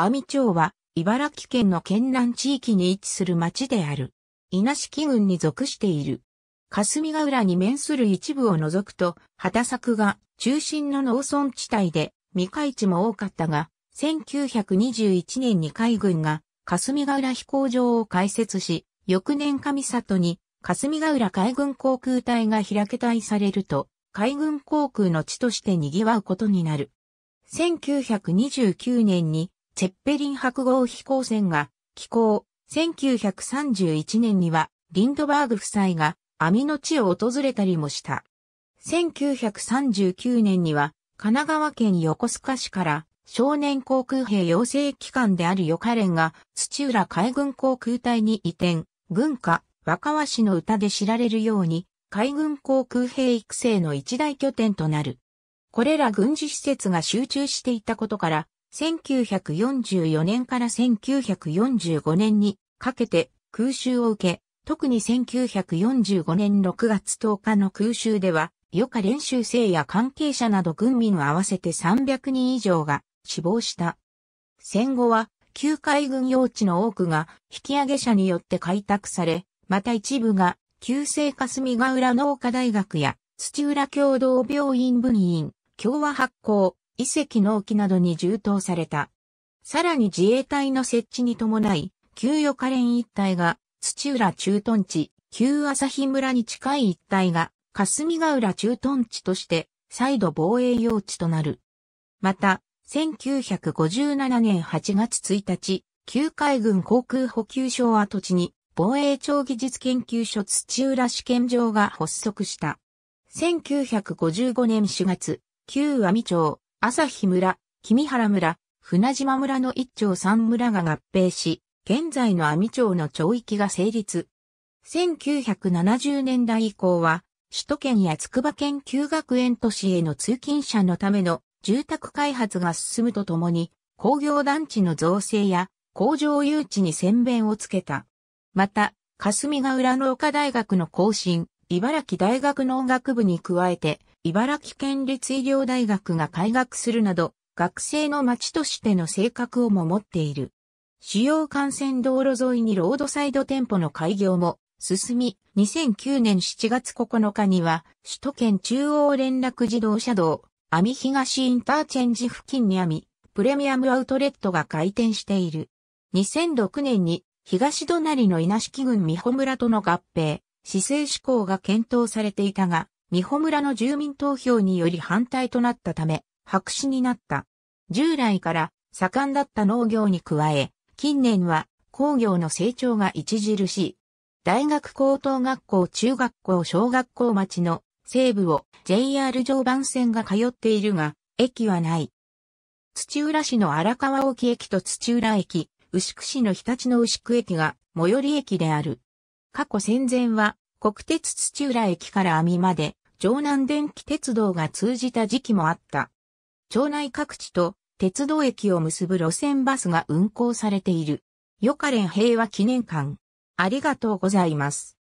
阿見町は、茨城県の県南地域に位置する町である。稲敷郡に属している。霞ヶ浦に面する一部を除くと、畑作が中心の農村地帯で、未開地も多かったが、1921年に海軍が霞ヶ浦飛行場を開設し、翌年上里に霞ヶ浦海軍航空隊が開け隊されると、海軍航空の地として賑わうことになる。1929年にセェッペリン白号飛行船が寄港、1931年にはリンドバーグ夫妻が網の地を訪れたりもした。1939年には神奈川県横須賀市から少年航空兵養成機関であるヨカレンが土浦海軍航空隊に移転、軍歌、若和市の歌で知られるように海軍航空兵育成の一大拠点となる。これら軍事施設が集中していたことから1944年から1945年にかけて空襲を受け、特に1945年6月10日の空襲では、余暇練習生や関係者など軍民合わせて300人以上が死亡した。戦後は、旧海軍用地の多くが引き上げ者によって開拓され、また一部が旧西霞ヶ浦農科大学や土浦共同病院分院、共和発行、遺跡の沖などに充当された。さらに自衛隊の設置に伴い、旧予科連一帯が土浦駐屯地、旧朝日村に近い一帯が霞ヶ浦駐屯地として再度防衛用地となる。また、1957年8月1日、旧海軍航空補給省跡地に防衛庁技術研究所土浦試験場が発足した。1955年4月、旧網町、朝日村、君原村、船島村の一町三村が合併し、現在の阿美町の町域が成立。1970年代以降は、首都圏や筑波研究学園都市への通勤者のための住宅開発が進むとともに、工業団地の造成や工場誘致に宣弁をつけた。また、霞ヶ浦農家大学の更新、茨城大学農学部に加えて、茨城県立医療大学が開学するなど、学生の街としての性格をも持っている。主要幹線道路沿いにロードサイド店舗の開業も進み、2009年7月9日には、首都圏中央連絡自動車道、網東インターチェンジ付近に網、プレミアムアウトレットが開店している。2006年に、東隣の稲敷郡美穂村との合併、市政志向が検討されていたが、美穂村の住民投票により反対となったため、白紙になった。従来から盛んだった農業に加え、近年は工業の成長が著しい。大学高等学校中学校小学校町の西部を JR 常磐線が通っているが、駅はない。土浦市の荒川沖駅と土浦駅、牛久市の日立の牛久駅が最寄り駅である。過去戦前は国鉄土浦駅から網まで、城南電気鉄道が通じた時期もあった。町内各地と鉄道駅を結ぶ路線バスが運行されている。ヨカレン平和記念館。ありがとうございます。